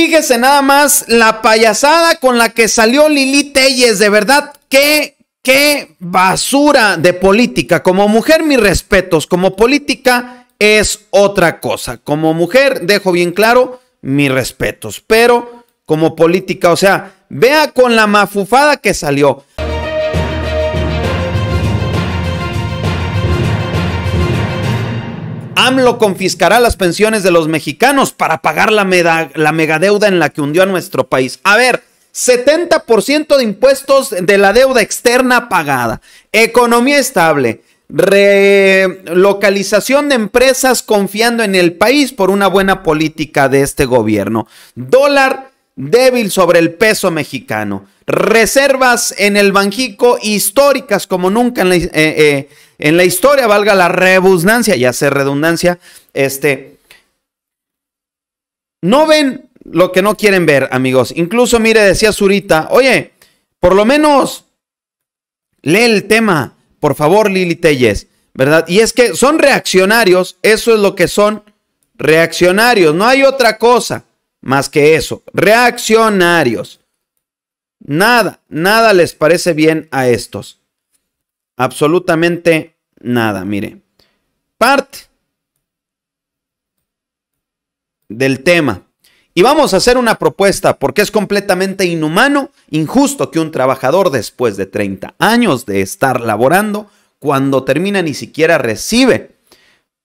Fíjese nada más la payasada con la que salió Lili Telles, de verdad, qué, qué basura de política. Como mujer, mis respetos, como política es otra cosa. Como mujer, dejo bien claro, mis respetos, pero como política, o sea, vea con la mafufada que salió. AMLO confiscará las pensiones de los mexicanos para pagar la, la megadeuda en la que hundió a nuestro país. A ver, 70% de impuestos de la deuda externa pagada. Economía estable. Relocalización de empresas confiando en el país por una buena política de este gobierno. Dólar débil sobre el peso mexicano. Reservas en el Banjico históricas como nunca en la, eh, eh, historia, valga la redundancia, ya sé redundancia, este... No ven lo que no quieren ver, amigos. Incluso, mire, decía Zurita, oye, por lo menos lee el tema, por favor, Lili Telles, ¿verdad? Y es que son reaccionarios, eso es lo que son reaccionarios, no hay otra cosa más que eso. Reaccionarios. Nada, nada les parece bien a estos. Absolutamente nada, mire. Parte del tema. Y vamos a hacer una propuesta porque es completamente inhumano, injusto que un trabajador después de 30 años de estar laborando, cuando termina ni siquiera recibe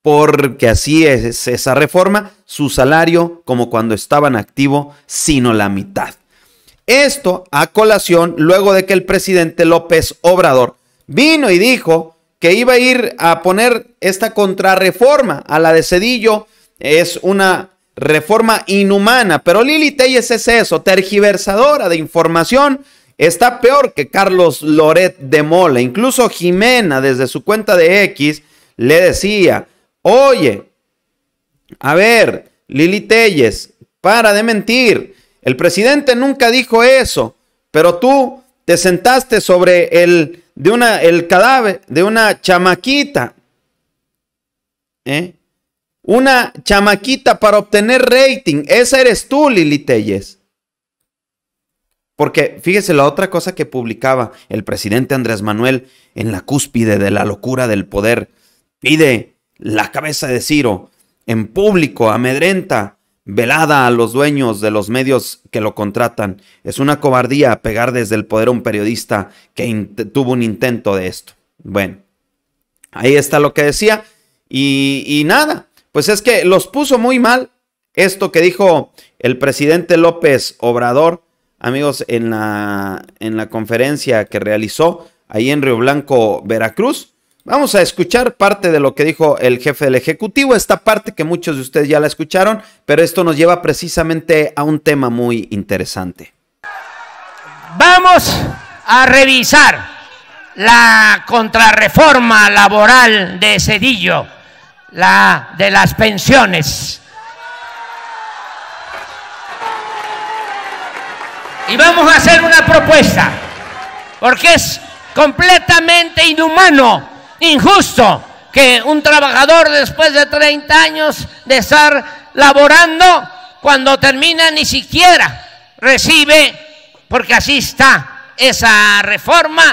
porque así es esa reforma, su salario como cuando estaban activo, sino la mitad. Esto a colación luego de que el presidente López Obrador vino y dijo que iba a ir a poner esta contrarreforma a la de Cedillo, es una reforma inhumana, pero Lili Telles es eso, tergiversadora de información, está peor que Carlos Loret de Mola, incluso Jimena desde su cuenta de X le decía, Oye, a ver, Lili Telles, para de mentir. El presidente nunca dijo eso, pero tú te sentaste sobre el, de una, el cadáver de una chamaquita. ¿eh? Una chamaquita para obtener rating. Esa eres tú, Lili Telles. Porque fíjese la otra cosa que publicaba el presidente Andrés Manuel en la cúspide de la locura del poder. Pide la cabeza de Ciro en público amedrenta velada a los dueños de los medios que lo contratan. Es una cobardía pegar desde el poder a un periodista que tuvo un intento de esto. Bueno, ahí está lo que decía. Y, nada, pues es que los puso muy mal esto que dijo el presidente López Obrador, amigos, en la, en la conferencia que realizó ahí en Río Blanco, Veracruz. Vamos a escuchar parte de lo que dijo el jefe del Ejecutivo, esta parte que muchos de ustedes ya la escucharon, pero esto nos lleva precisamente a un tema muy interesante. Vamos a revisar la contrarreforma laboral de Cedillo, la de las pensiones. Y vamos a hacer una propuesta, porque es completamente inhumano injusto que un trabajador después de 30 años de estar laborando, cuando termina ni siquiera recibe, porque así está esa reforma,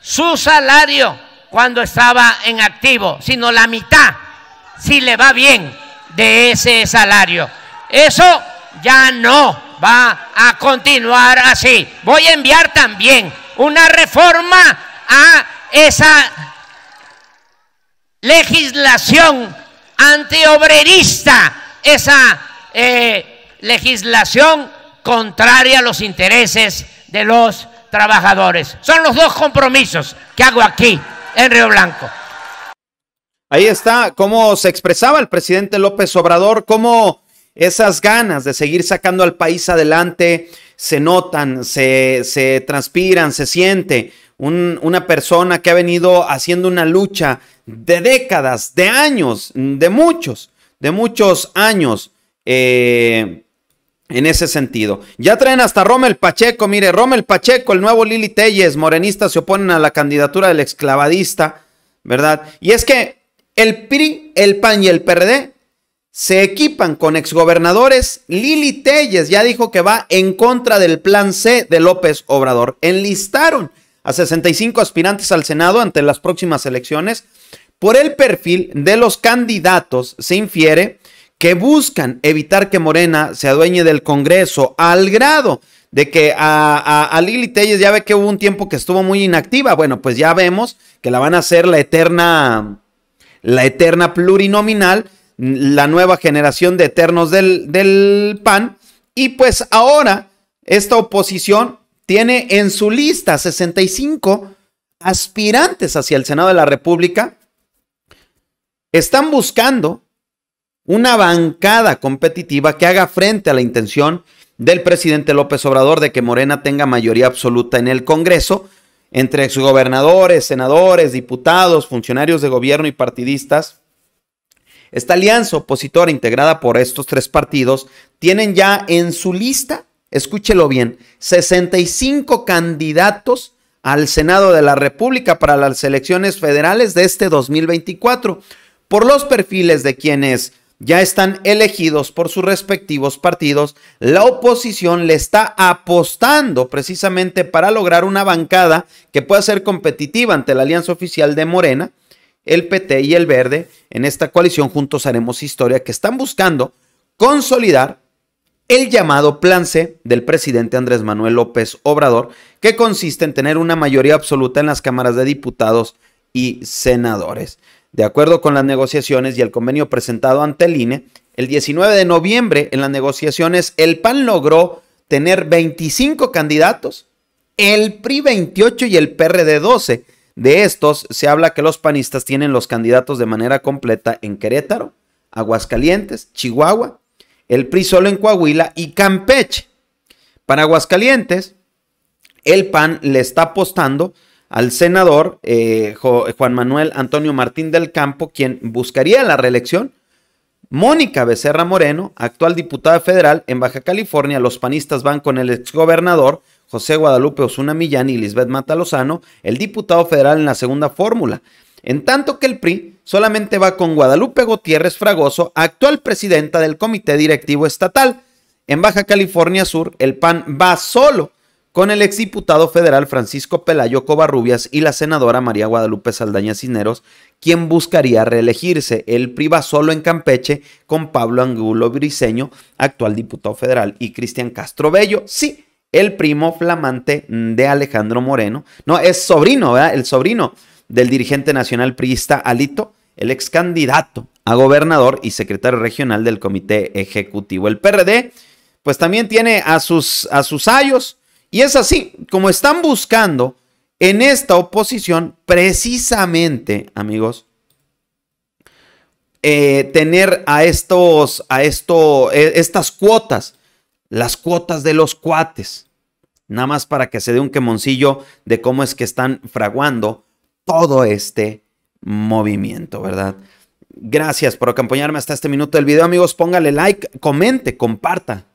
su salario cuando estaba en activo, sino la mitad, si le va bien, de ese salario. Eso ya no va a continuar así. Voy a enviar también una reforma a esa legislación antiobrerista, esa eh, legislación contraria a los intereses de los trabajadores. Son los dos compromisos que hago aquí en Río Blanco. Ahí está cómo se expresaba el presidente López Obrador, cómo esas ganas de seguir sacando al país adelante se notan, se, se transpiran, se siente una persona que ha venido haciendo una lucha de décadas, de años, de muchos, de muchos años. Eh, en ese sentido. Ya traen hasta Rommel Pacheco, mire, Rommel Pacheco, el nuevo Lili Telles, morenista, se oponen a la candidatura del exclavadista, ¿verdad? Y es que el PRI, el PAN y el PRD se equipan con exgobernadores. Lili Telles ya dijo que va en contra del plan C de López Obrador. Enlistaron a 65 aspirantes al Senado ante las próximas elecciones. Por el perfil de los candidatos se infiere que buscan evitar que Morena se adueñe del Congreso al grado de que a, a, Lili Telles ya ve que hubo un tiempo que estuvo muy inactiva. Bueno, pues ya vemos que la van a hacer la eterna, la eterna plurinominal, la nueva generación de eternos del, del PAN. Y pues ahora esta oposición tiene en su lista 65 aspirantes hacia el Senado de la República. Están buscando una bancada competitiva que haga frente a la intención del presidente López Obrador de que Morena tenga mayoría absoluta en el Congreso, entre exgobernadores, senadores, diputados, funcionarios de gobierno y partidistas. Esta alianza opositora integrada por estos tres partidos tienen ya en su lista escúchelo bien, 65 candidatos al Senado de la República para las elecciones federales de este 2024 por los perfiles de quienes ya están elegidos por sus respectivos partidos, la oposición le está apostando precisamente para lograr una bancada que pueda ser competitiva ante la alianza oficial de Morena, el PT y el Verde. En esta coalición juntos haremos historia que están buscando consolidar el llamado Plan C del presidente Andrés Manuel López Obrador, que consiste en tener una mayoría absoluta en las cámaras de diputados y senadores. De acuerdo con las negociaciones y el convenio presentado ante el INE, el 19 de noviembre en las negociaciones el PAN logró tener 25 candidatos, el PRI 28 y el PRD 12. De estos se habla que los panistas tienen los candidatos de manera completa en Querétaro, Aguascalientes, Chihuahua, el PRI solo en Coahuila y Campeche. Para Aguascalientes, el PAN le está apostando al senador eh, Juan Manuel Antonio Martín del Campo, quien buscaría la reelección. Mónica Becerra Moreno, actual diputada federal en Baja California, los panistas van con el exgobernador José Guadalupe Osuna Millán y Lisbeth Matalozano, el diputado federal en la segunda fórmula. En tanto que el PRI solamente va con Guadalupe Gutiérrez Fragoso, actual presidenta del Comité Directivo Estatal. En Baja California Sur, el PAN va solo con el exdiputado federal Francisco Pelayo Covarrubias y la senadora María Guadalupe Saldaña Cisneros, quien buscaría reelegirse. El PRI va solo en Campeche con Pablo Angulo Briseño, actual diputado federal, y Cristian Castro Bello. Sí, el primo flamante de Alejandro Moreno. No, es sobrino, ¿verdad? El sobrino del dirigente nacional priista Alito el ex candidato a gobernador y secretario regional del Comité Ejecutivo. El PRD, pues también tiene a sus, a sus ayos. Y es así, como están buscando en esta oposición, precisamente, amigos, eh, tener a estos, a esto, e, estas cuotas, las cuotas de los cuates. Nada más para que se dé un quemoncillo de cómo es que están fraguando todo este movimiento, ¿verdad? Gracias por acompañarme hasta este minuto del video, amigos. Póngale like, comente, comparta.